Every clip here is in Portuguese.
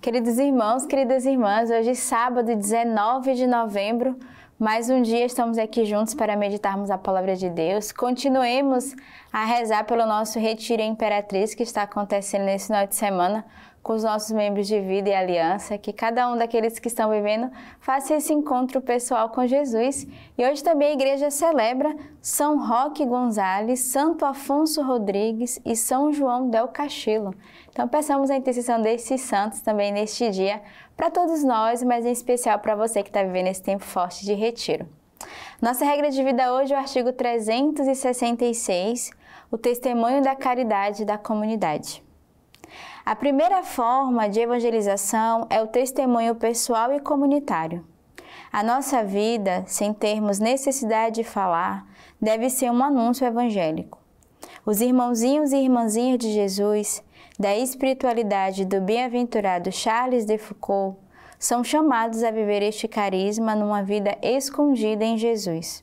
Queridos irmãos, queridas irmãs, hoje é sábado, 19 de novembro, mais um dia estamos aqui juntos para meditarmos a palavra de Deus. Continuemos a rezar pelo nosso retiro em Imperatriz que está acontecendo nesse final de semana com os nossos membros de vida e aliança, que cada um daqueles que estão vivendo faça esse encontro pessoal com Jesus. E hoje também a igreja celebra São Roque Gonzales, Santo Afonso Rodrigues e São João del Cachilo. Então peçamos a intercessão desses santos também neste dia, para todos nós, mas em especial para você que está vivendo esse tempo forte de retiro. Nossa regra de vida hoje é o artigo 366, o testemunho da caridade da comunidade. A primeira forma de evangelização é o testemunho pessoal e comunitário. A nossa vida, sem termos necessidade de falar, deve ser um anúncio evangélico. Os irmãozinhos e irmãzinhas de Jesus, da espiritualidade do bem-aventurado Charles de Foucault, são chamados a viver este carisma numa vida escondida em Jesus.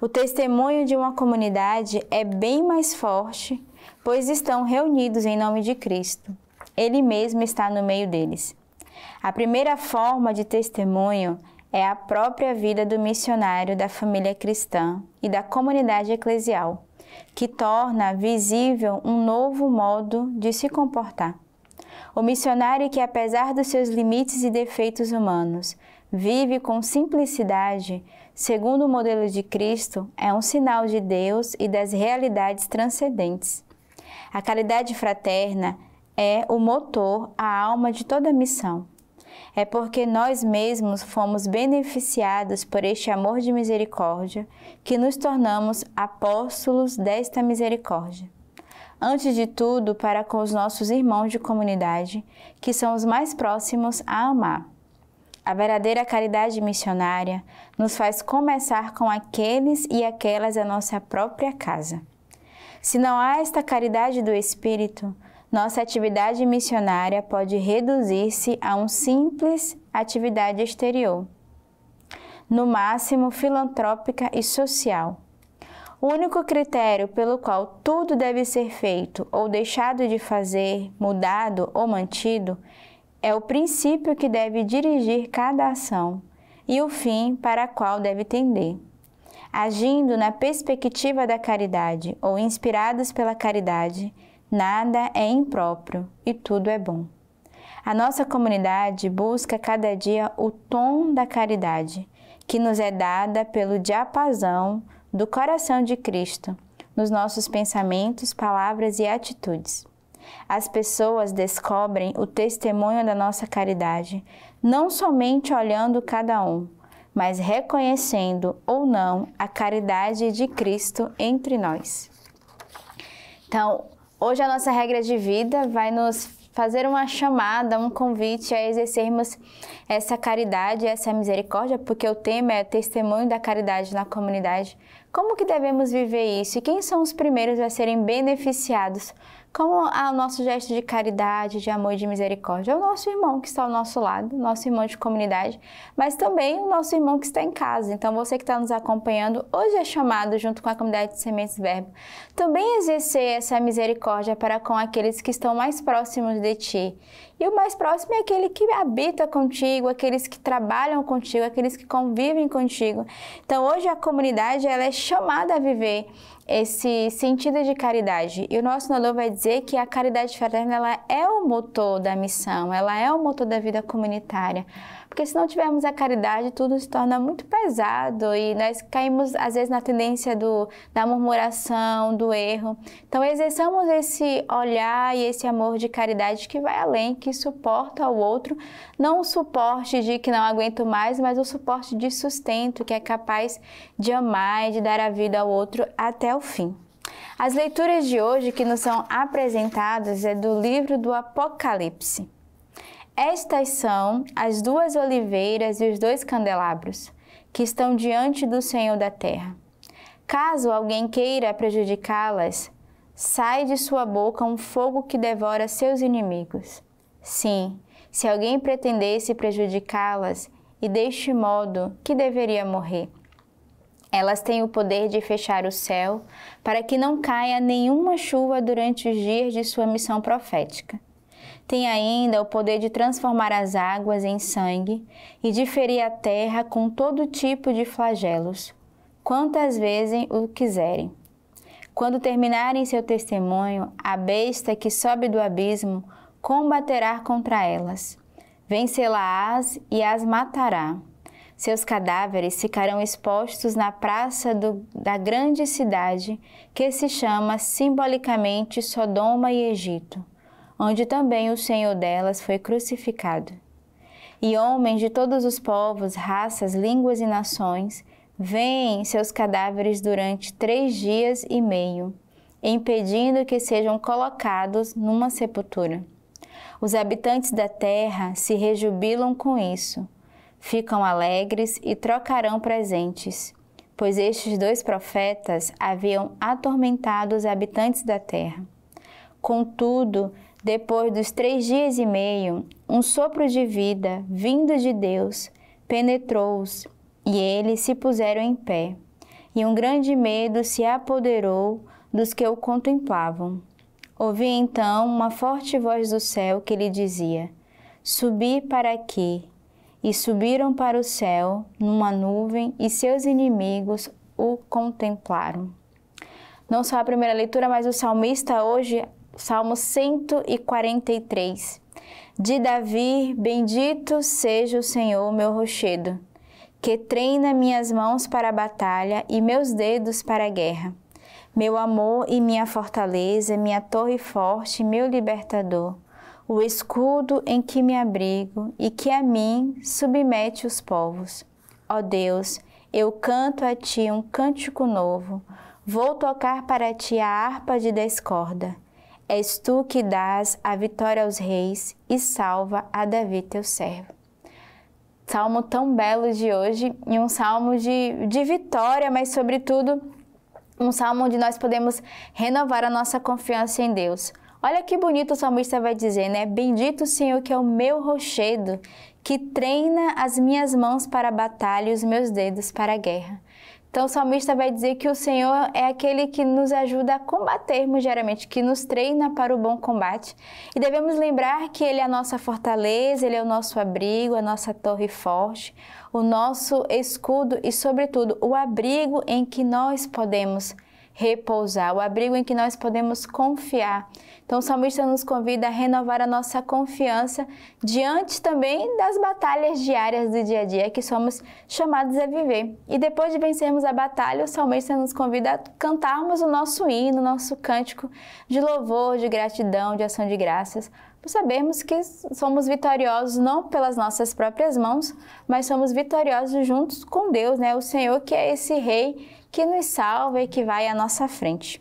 O testemunho de uma comunidade é bem mais forte, pois estão reunidos em nome de Cristo ele mesmo está no meio deles. A primeira forma de testemunho é a própria vida do missionário da família cristã e da comunidade eclesial, que torna visível um novo modo de se comportar. O missionário que, apesar dos seus limites e defeitos humanos, vive com simplicidade, segundo o modelo de Cristo, é um sinal de Deus e das realidades transcendentes. A caridade fraterna é o motor, a alma de toda missão. É porque nós mesmos fomos beneficiados por este amor de misericórdia que nos tornamos apóstolos desta misericórdia. Antes de tudo, para com os nossos irmãos de comunidade, que são os mais próximos a amar. A verdadeira caridade missionária nos faz começar com aqueles e aquelas da nossa própria casa. Se não há esta caridade do Espírito, nossa atividade missionária pode reduzir-se a uma simples atividade exterior, no máximo filantrópica e social. O único critério pelo qual tudo deve ser feito ou deixado de fazer, mudado ou mantido, é o princípio que deve dirigir cada ação e o fim para o qual deve tender. Agindo na perspectiva da caridade ou inspirados pela caridade, Nada é impróprio e tudo é bom. A nossa comunidade busca cada dia o tom da caridade, que nos é dada pelo diapasão do coração de Cristo, nos nossos pensamentos, palavras e atitudes. As pessoas descobrem o testemunho da nossa caridade, não somente olhando cada um, mas reconhecendo ou não a caridade de Cristo entre nós. Então, Hoje a nossa regra de vida vai nos fazer uma chamada, um convite a exercermos essa caridade, essa misericórdia, porque o tema é testemunho da caridade na comunidade. Como que devemos viver isso e quem são os primeiros a serem beneficiados como o nosso gesto de caridade, de amor e de misericórdia é o nosso irmão que está ao nosso lado, nosso irmão de comunidade, mas também o nosso irmão que está em casa. Então, você que está nos acompanhando, hoje é chamado, junto com a comunidade de Sementes Verbo, também exercer essa misericórdia para com aqueles que estão mais próximos de ti e o mais próximo é aquele que habita contigo, aqueles que trabalham contigo, aqueles que convivem contigo. Então hoje a comunidade ela é chamada a viver esse sentido de caridade. E o nosso Nalô vai dizer que a caridade fraterna ela é o motor da missão, ela é o motor da vida comunitária. Porque se não tivermos a caridade, tudo se torna muito pesado e nós caímos, às vezes, na tendência do, da murmuração, do erro. Então, exerçamos esse olhar e esse amor de caridade que vai além, que suporta o outro, não o suporte de que não aguento mais, mas o suporte de sustento, que é capaz de amar e de dar a vida ao outro até o fim. As leituras de hoje que nos são apresentadas é do livro do Apocalipse. Estas são as duas oliveiras e os dois candelabros que estão diante do Senhor da terra. Caso alguém queira prejudicá-las, sai de sua boca um fogo que devora seus inimigos. Sim, se alguém pretendesse prejudicá-las, e deste modo que deveria morrer. Elas têm o poder de fechar o céu para que não caia nenhuma chuva durante os dias de sua missão profética tem ainda o poder de transformar as águas em sangue e de ferir a terra com todo tipo de flagelos, quantas vezes o quiserem. Quando terminarem seu testemunho, a besta que sobe do abismo combaterá contra elas, vencê-las e as matará. Seus cadáveres ficarão expostos na praça do, da grande cidade, que se chama simbolicamente Sodoma e Egito onde também o Senhor delas foi crucificado. E homens de todos os povos, raças, línguas e nações veem seus cadáveres durante três dias e meio, impedindo que sejam colocados numa sepultura. Os habitantes da terra se rejubilam com isso, ficam alegres e trocarão presentes, pois estes dois profetas haviam atormentado os habitantes da terra. Contudo, depois dos três dias e meio, um sopro de vida, vindo de Deus, penetrou-os, e eles se puseram em pé. E um grande medo se apoderou dos que o contemplavam. Ouvi então uma forte voz do céu que lhe dizia: Subi para aqui. E subiram para o céu numa nuvem, e seus inimigos o contemplaram. Não só a primeira leitura, mas o salmista hoje Salmo 143. De Davi, bendito seja o Senhor, meu rochedo, que treina minhas mãos para a batalha e meus dedos para a guerra. Meu amor e minha fortaleza, minha torre forte, meu libertador, o escudo em que me abrigo e que a mim submete os povos. Ó Deus, eu canto a ti um cântico novo, vou tocar para ti a harpa de descorda. És tu que dás a vitória aos reis e salva a Davi teu servo. Salmo tão belo de hoje e um salmo de, de vitória, mas sobretudo um salmo onde nós podemos renovar a nossa confiança em Deus. Olha que bonito o salmista vai dizer, né? Bendito o Senhor que é o meu rochedo, que treina as minhas mãos para a batalha e os meus dedos para a guerra. Então, o salmista vai dizer que o Senhor é aquele que nos ajuda a combatermos diariamente, que nos treina para o bom combate. E devemos lembrar que Ele é a nossa fortaleza, Ele é o nosso abrigo, a nossa torre forte, o nosso escudo e, sobretudo, o abrigo em que nós podemos repousar, o abrigo em que nós podemos confiar. Então, o salmista nos convida a renovar a nossa confiança diante também das batalhas diárias do dia a dia que somos chamados a viver. E depois de vencermos a batalha, o salmista nos convida a cantarmos o nosso hino, o nosso cântico de louvor, de gratidão, de ação de graças, por sabermos que somos vitoriosos não pelas nossas próprias mãos, mas somos vitoriosos juntos com Deus, né? O Senhor que é esse rei que nos salva e que vai à nossa frente.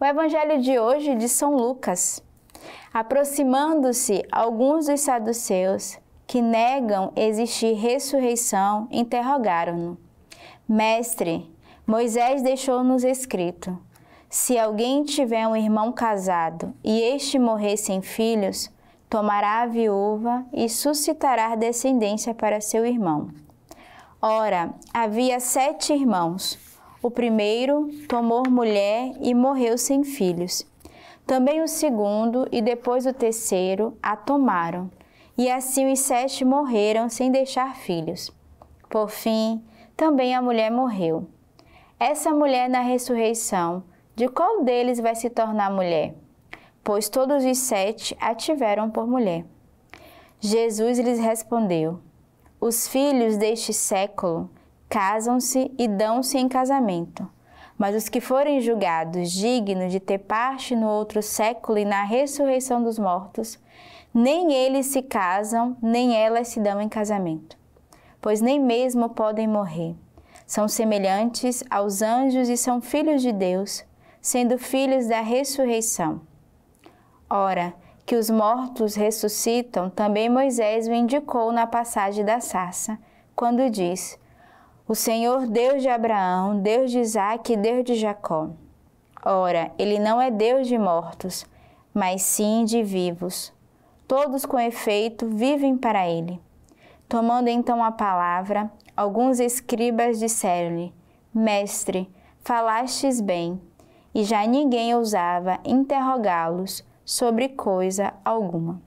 O evangelho de hoje é de São Lucas. Aproximando-se alguns dos saduceus que negam existir ressurreição, interrogaram-no: Mestre, Moisés deixou-nos escrito: se alguém tiver um irmão casado e este morrer sem filhos, tomará a viúva e suscitará descendência para seu irmão. Ora, havia sete irmãos. O primeiro tomou mulher e morreu sem filhos. Também o segundo e depois o terceiro a tomaram. E assim os sete morreram sem deixar filhos. Por fim, também a mulher morreu. Essa mulher na ressurreição, de qual deles vai se tornar mulher? Pois todos os sete a tiveram por mulher. Jesus lhes respondeu: Os filhos deste século casam-se e dão-se em casamento. Mas os que forem julgados dignos de ter parte no outro século e na ressurreição dos mortos, nem eles se casam, nem elas se dão em casamento, pois nem mesmo podem morrer. São semelhantes aos anjos e são filhos de Deus, sendo filhos da ressurreição. Ora, que os mortos ressuscitam, também Moisés o indicou na passagem da sarça, quando diz: o Senhor Deus de Abraão, Deus de Isaac e Deus de Jacó. Ora, ele não é Deus de mortos, mas sim de vivos. Todos com efeito vivem para ele. Tomando então a palavra, alguns escribas disseram-lhe: Mestre, falastes bem. E já ninguém ousava interrogá-los sobre coisa alguma.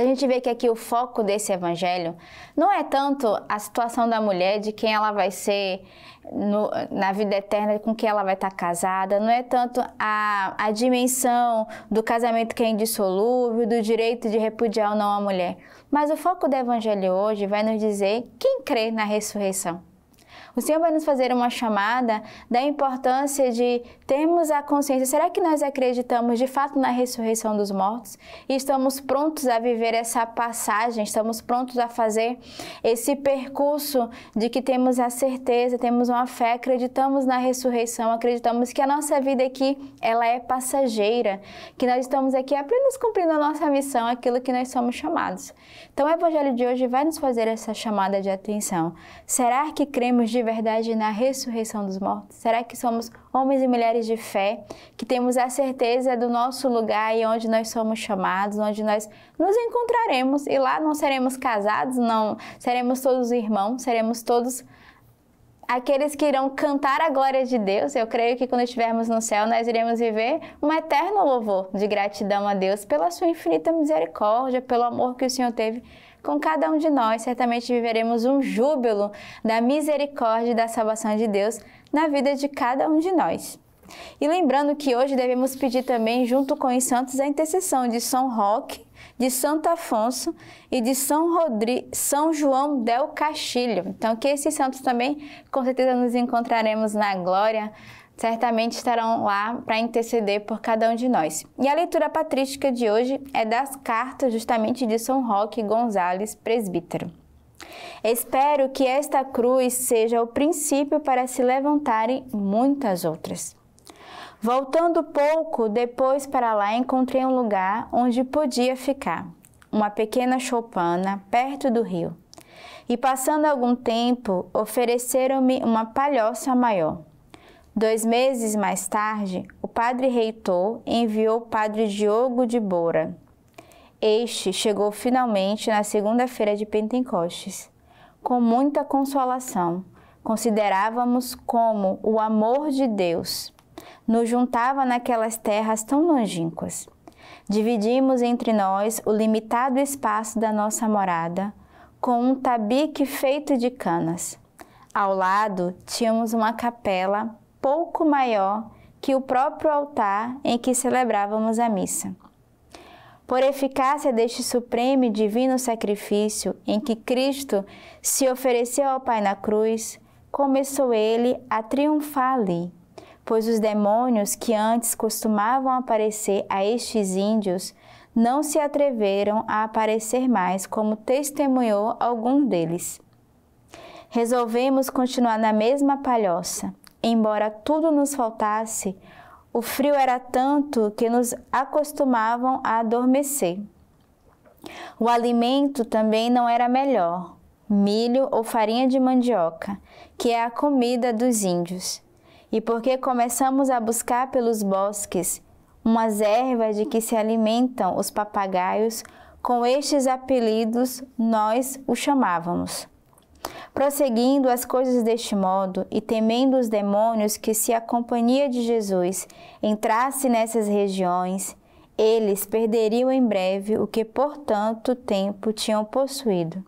Então a gente vê que aqui o foco desse evangelho não é tanto a situação da mulher, de quem ela vai ser no, na vida eterna, com quem ela vai estar casada, não é tanto a, a dimensão do casamento que é indissolúvel, do direito de repudiar ou não a mulher. Mas o foco do evangelho hoje vai nos dizer quem crê na ressurreição. O Senhor vai nos fazer uma chamada da importância de termos a consciência. Será que nós acreditamos de fato na ressurreição dos mortos? E estamos prontos a viver essa passagem, estamos prontos a fazer esse percurso de que temos a certeza, temos uma fé, acreditamos na ressurreição, acreditamos que a nossa vida aqui ela é passageira, que nós estamos aqui apenas cumprindo a nossa missão, aquilo que nós somos chamados. Então o evangelho de hoje vai nos fazer essa chamada de atenção. Será que cremos de verdade na ressurreição dos mortos? Será que somos homens e mulheres de fé, que temos a certeza do nosso lugar e onde nós somos chamados, onde nós nos encontraremos e lá não seremos casados, não seremos todos irmãos, seremos todos aqueles que irão cantar a glória de Deus. Eu creio que quando estivermos no céu, nós iremos viver um eterno louvor de gratidão a Deus pela sua infinita misericórdia, pelo amor que o Senhor teve com cada um de nós. Certamente viveremos um júbilo da misericórdia e da salvação de Deus na vida de cada um de nós. E lembrando que hoje devemos pedir também, junto com os santos, a intercessão de São Roque, de Santo Afonso e de São, São João del Castilho. Então, que esses santos também, com certeza, nos encontraremos na glória certamente estarão lá para interceder por cada um de nós. E a leitura patrística de hoje é das cartas justamente de São Roque Gonzales, presbítero. Espero que esta cruz seja o princípio para se levantarem muitas outras. Voltando pouco depois para lá, encontrei um lugar onde podia ficar, uma pequena choupana perto do rio. E passando algum tempo, ofereceram-me uma palhoça maior. Dois meses mais tarde, o padre reitor enviou o padre Diogo de Boura. Este chegou finalmente na segunda-feira de Pentecostes. Com muita consolação, considerávamos como o amor de Deus nos juntava naquelas terras tão longínquas. Dividimos entre nós o limitado espaço da nossa morada com um tabique feito de canas. Ao lado tínhamos uma capela pouco maior que o próprio altar em que celebrávamos a missa. Por eficácia deste supremo e divino sacrifício em que Cristo se ofereceu ao Pai na cruz, começou ele a triunfar ali pois os demônios que antes costumavam aparecer a estes índios não se atreveram a aparecer mais, como testemunhou algum deles. Resolvemos continuar na mesma palhoça. Embora tudo nos faltasse, o frio era tanto que nos acostumavam a adormecer. O alimento também não era melhor, milho ou farinha de mandioca, que é a comida dos índios e porque começamos a buscar pelos bosques umas ervas de que se alimentam os papagaios, com estes apelidos nós o chamávamos. Prosseguindo as coisas deste modo e temendo os demônios que, se a companhia de Jesus entrasse nessas regiões, eles perderiam em breve o que por tanto tempo tinham possuído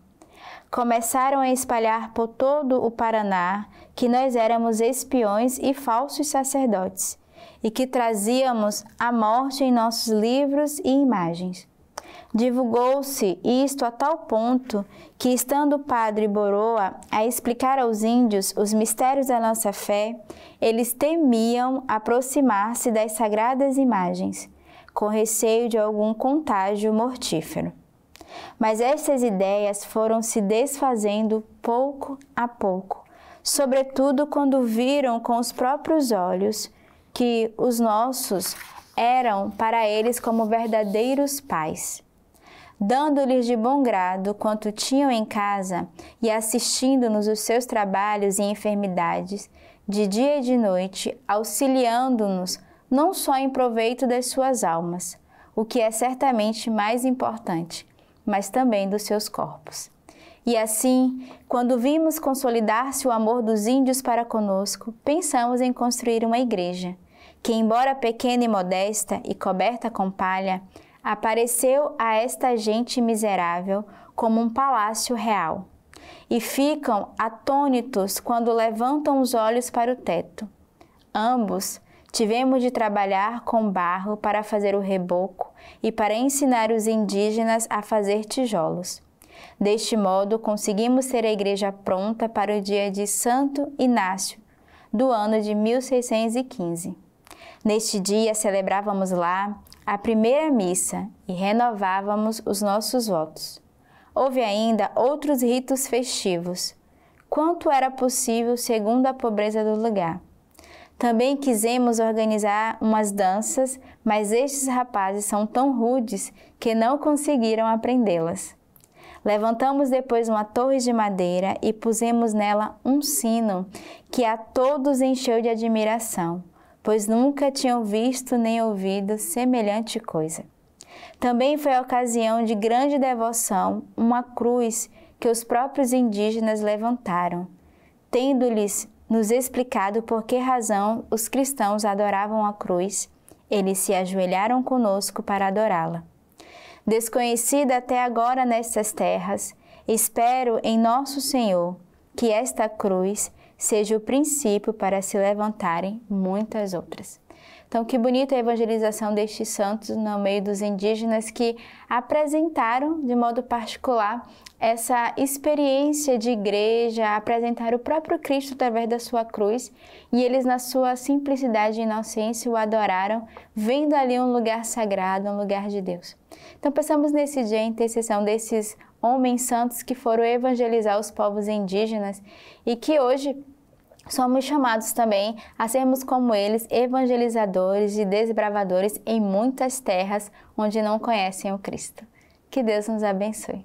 começaram a espalhar por todo o Paraná que nós éramos espiões e falsos sacerdotes, e que trazíamos a morte em nossos livros e imagens. Divulgou-se isto a tal ponto que, estando o padre Boroa a explicar aos índios os mistérios da nossa fé, eles temiam aproximar-se das sagradas imagens, com receio de algum contágio mortífero. Mas estas ideias foram se desfazendo pouco a pouco, sobretudo quando viram com os próprios olhos que os nossos eram para eles como verdadeiros pais dando-lhes de bom grado quanto tinham em casa e assistindo-nos os seus trabalhos e enfermidades, de dia e de noite, auxiliando-nos não só em proveito das suas almas, o que é certamente mais importante, mas também dos seus corpos. E assim, quando vimos consolidar-se o amor dos índios para conosco, pensamos em construir uma igreja, que, embora pequena e modesta e coberta com palha, apareceu a esta gente miserável como um palácio real. E ficam atônitos quando levantam os olhos para o teto. Ambos tivemos de trabalhar com barro para fazer o reboco e para ensinar os indígenas a fazer tijolos. Deste modo, conseguimos ter a igreja pronta para o dia de Santo Inácio, do ano de 1615. Neste dia celebrávamos lá a primeira missa e renovávamos os nossos votos. Houve ainda outros ritos festivos, quanto era possível segundo a pobreza do lugar. Também quisemos organizar umas danças mas estes rapazes são tão rudes que não conseguiram aprendê-las. Levantamos depois uma torre de madeira e pusemos nela um sino, que a todos encheu de admiração, pois nunca tinham visto nem ouvido semelhante coisa. Também foi a ocasião de grande devoção uma cruz que os próprios indígenas levantaram, tendo-lhes nos explicado por que razão os cristãos adoravam a cruz eles se ajoelharam conosco para adorá-la. Desconhecida até agora nestas terras, espero em nosso Senhor que esta cruz seja o princípio para se levantarem muitas outras. Então, que bonita a evangelização destes santos no meio dos indígenas que apresentaram de modo particular essa experiência de igreja, apresentar o próprio Cristo através da sua cruz, e eles, na sua simplicidade e inocência, o adoraram, vendo ali um lugar sagrado, um lugar de Deus. Então, pensamos nesse dia a intercessão desses homens santos que foram evangelizar os povos indígenas e que hoje Somos chamados também a sermos como eles, evangelizadores e desbravadores em muitas terras onde não conhecem o Cristo. Que Deus nos abençoe.